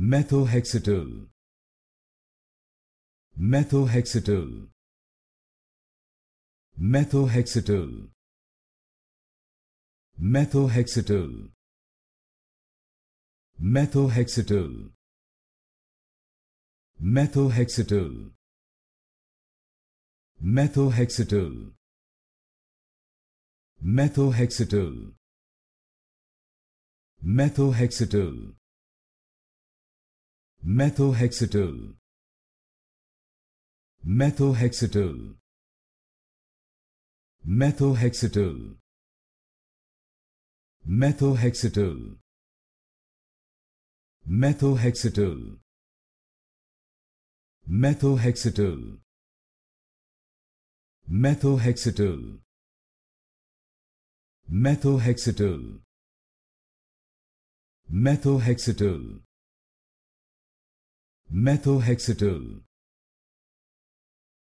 methohexetal methohexetal methohexetal methohexetal methohexetal methohexetal methohexetal methohexetal Methohexital. Methohexital. Methohexital. Methohexital. Methohexital. Methohexital. Methohexital. Methohexital. methohexetal Methohexital.